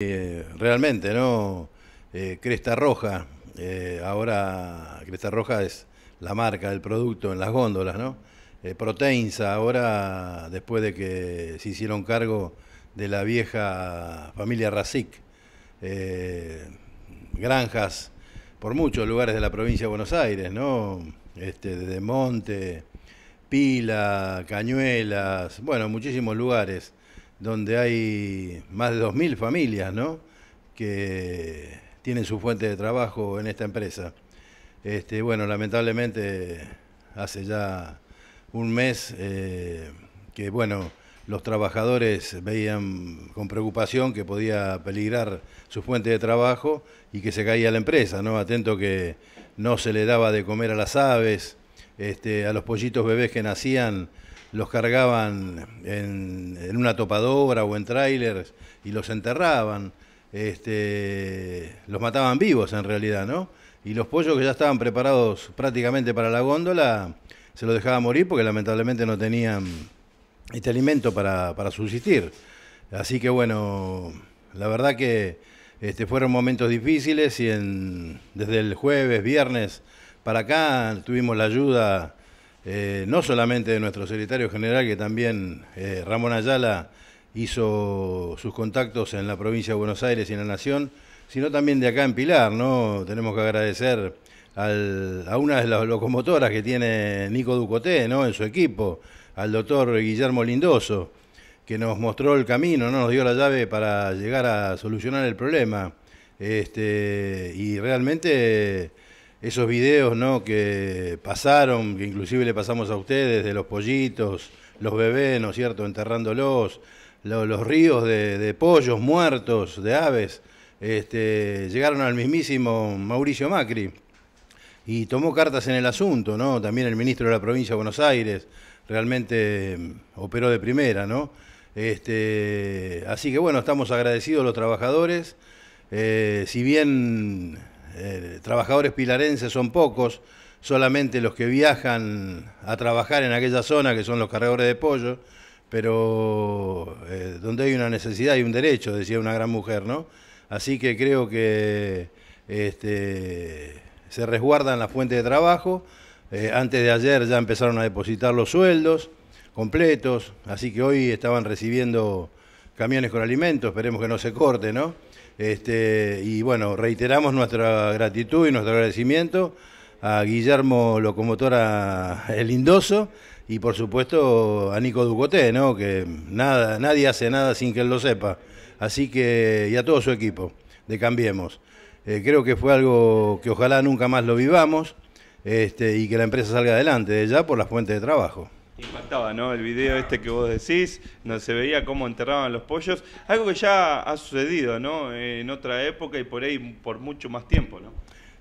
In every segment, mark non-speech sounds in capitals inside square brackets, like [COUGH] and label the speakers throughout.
Speaker 1: Eh, realmente, ¿no? Eh, Cresta Roja, eh, ahora Cresta Roja es la marca del producto en las góndolas, ¿no? Proteinza, ahora después de que se hicieron cargo de la vieja familia Racic, granjas por muchos lugares de la provincia de Buenos Aires, ¿no? Este, desde Monte, Pila, Cañuelas, bueno, muchísimos lugares donde hay más de 2.000 familias ¿no? que tienen su fuente de trabajo en esta empresa. Este, bueno, lamentablemente hace ya un mes eh, que bueno, los trabajadores veían con preocupación que podía peligrar su fuente de trabajo y que se caía la empresa, ¿no? Atento que no se le daba de comer a las aves, este, a los pollitos bebés que nacían los cargaban en, una topadora o en trailers y los enterraban, este, los mataban vivos en realidad, ¿no? Y los pollos que ya estaban preparados prácticamente para la góndola, se los dejaba morir porque lamentablemente no tenían este alimento para, para subsistir. Así que bueno, la verdad que este, fueron momentos difíciles y desde el jueves, viernes para acá tuvimos la ayuda eh, no solamente de nuestro secretario general, que también eh, Ramón Ayala hizo sus contactos en la provincia de Buenos Aires y en la Nación, sino también de acá en Pilar, ¿no? Tenemos que agradecer a una de las locomotoras que tiene Nico Ducoté, ¿no? En su equipo, al doctor Guillermo Lindoso, que nos mostró el camino, ¿no? Nos dio la llave para llegar a solucionar el problema. Este, y realmente esos videos ¿no? que pasaron, que inclusive le pasamos a ustedes, de los pollitos, los bebés, ¿no es cierto?, enterrándolos, los ríos de, pollos muertos, de aves, este, llegaron al mismísimo Mauricio Macri y tomó cartas en el asunto, ¿no? También el ministro de la provincia de Buenos Aires realmente mm, operó de primera, ¿no? Este, así que bueno, estamos agradecidos a los trabajadores. Eh, si bien eh, trabajadores pilarenses son pocos, solamente los que viajan a trabajar en aquella zona, que son los cargadores de pollo, pero eh, donde hay una necesidad y un derecho, decía una gran mujer, ¿no? Así que creo que este, se resguardan las fuentes de trabajo. Eh, antes de ayer ya empezaron a depositar los sueldos completos, así que hoy estaban recibiendo camiones con alimentos, esperemos que no se corte, ¿no? Este, y bueno, reiteramos nuestra gratitud y nuestro agradecimiento a Guillermo Locomotora El Indoso y por supuesto a Nico Ducoté, ¿no? que nada, nadie hace nada sin que él lo sepa. Así que, y a todo su equipo de Cambiemos. Eh, creo que fue algo que ojalá nunca más lo vivamos este, y que la empresa salga adelante ya por las fuentes de trabajo. Impactaba, ¿no? El video este que vos decís, donde se veía cómo enterraban los pollos, algo que ya ha sucedido, ¿no? Eh, en otra época y por ahí por mucho más tiempo, ¿no?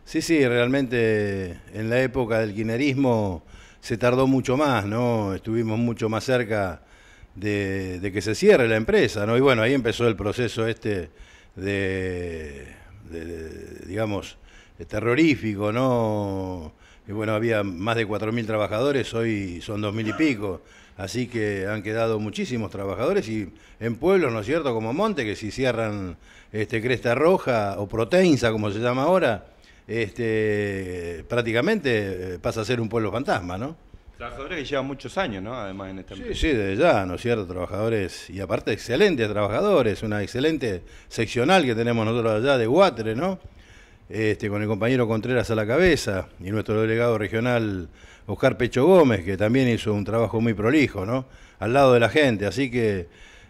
Speaker 1: Sí, sí, realmente en la época del quinerismo se tardó mucho más, ¿no? Estuvimos mucho más cerca de, que se cierre la empresa, ¿no? Y bueno, ahí empezó el proceso este de digamos, terrorífico, ¿no? y bueno, había más de 4.000 trabajadores, hoy son 2.000 y pico. Así que han quedado muchísimos trabajadores y en pueblos, ¿no es cierto?, como Monte, que si cierran este, Cresta Roja o Proteinsa, como se llama ahora, este, prácticamente eh, pasa a ser un pueblo fantasma, ¿no? Trabajadores que llevan muchos años, ¿no? Además en este Sí, sí, desde ya, ¿no es cierto? Trabajadores, y aparte excelentes trabajadores, una excelente seccional que tenemos nosotros allá de Guatre, ¿no? Este, con el compañero Contreras a la cabeza y nuestro delegado regional Oscar Pecho Gómez, que también hizo un trabajo muy prolijo, ¿no? Al lado de la gente, así que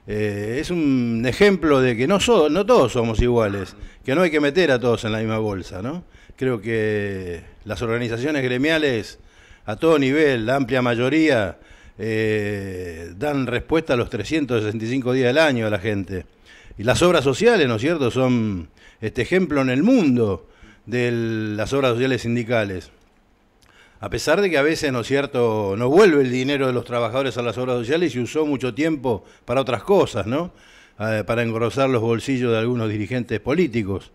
Speaker 1: eh, es un ejemplo de que no, todos somos iguales, que no hay que meter a todos en la misma bolsa, ¿no? Creo que las organizaciones gremiales a todo nivel, la amplia mayoría, eh, dan respuesta a los 365 días del año a la gente. Y las obras sociales, ¿no es cierto?, son este ejemplo en el mundo de las obras sociales sindicales. A pesar de que a veces, ¿no es cierto?, no vuelve el dinero de los trabajadores a las obras sociales y usó mucho tiempo para otras cosas, ¿no? Ah, para engrosar los bolsillos de algunos dirigentes políticos,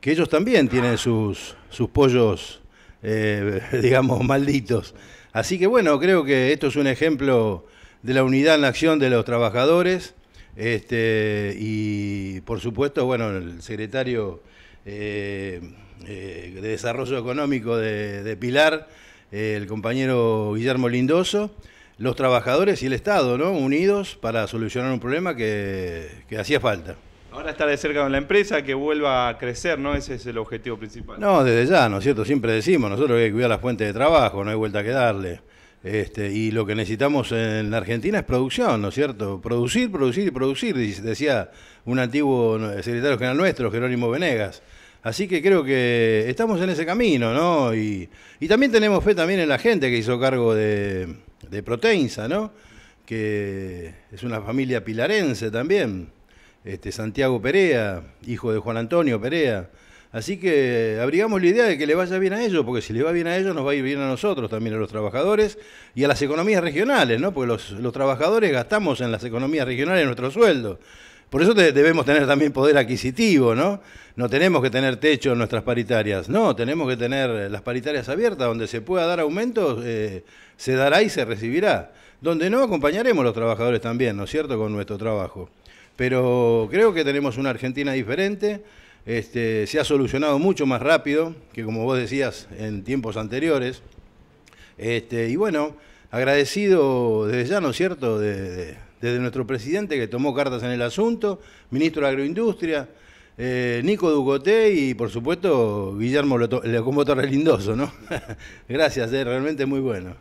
Speaker 1: que ellos también tienen sus, sus pollos, eh, [LAUGHS] digamos, malditos. Así que bueno, creo que esto es un ejemplo de la unidad en la acción de los trabajadores este, y por supuesto, bueno, el secretario eh, eh, de Desarrollo Económico de, Pilar, eh, el compañero Guillermo Lindoso, los trabajadores y el Estado, ¿no? Unidos para solucionar un problema que, hacía falta. Ahora estar de cerca con la empresa, que vuelva a crecer, ¿no? Ese es el objetivo principal. No, desde ya, ¿no es cierto? Siempre decimos, nosotros hay que cuidar las fuentes de trabajo, no hay vuelta que darle. Este, y lo que necesitamos en la Argentina es producción, ¿no es cierto? Producir, producir y producir, decía un antiguo eh, secretario general nuestro, Jerónimo Venegas. Así que creo que estamos en ese camino, ¿no? Y, también tenemos fe también en la gente que hizo cargo de, de Proteinsa, ¿no? Que es una familia pilarense también. Este, Santiago Perea, hijo de Juan Antonio Perea Así que abrigamos la idea de que le vaya bien a ellos, porque si le va bien a ellos nos va a ir bien a nosotros, también a los trabajadores y a las economías regionales, ¿no? Porque los, trabajadores gastamos en las economías regionales nuestro sueldo. Por eso debemos tener también poder adquisitivo, ¿no? No tenemos que tener techo en nuestras paritarias, no, tenemos que tener las paritarias abiertas, donde se pueda dar aumento, eh, se dará y se recibirá. Donde no, acompañaremos a los trabajadores también, ¿no es cierto?, con nuestro trabajo. Pero creo que tenemos una Argentina diferente este, se ha solucionado mucho más rápido que como vos decías en tiempos anteriores. Este, y bueno, agradecido desde ya, ¿no es cierto?, desde nuestro presidente que tomó cartas en el asunto, ministro de Agroindustria, eh, Nico Ducoté y por supuesto Guillermo Lecombo Lindoso ¿no? [LAUGHS] Gracias, es eh, realmente muy bueno.